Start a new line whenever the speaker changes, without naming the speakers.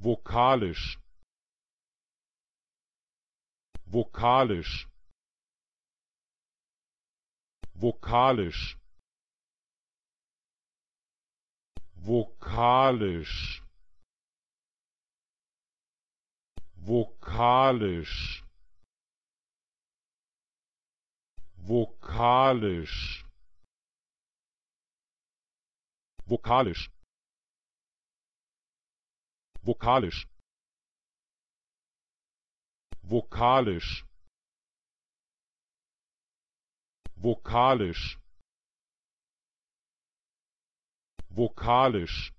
Vokalisch Vokalisch Vokalisch Vokalisch Vokalisch Vokalisch Vokalisch Vokalisch vokalisch vokalisch vokalisch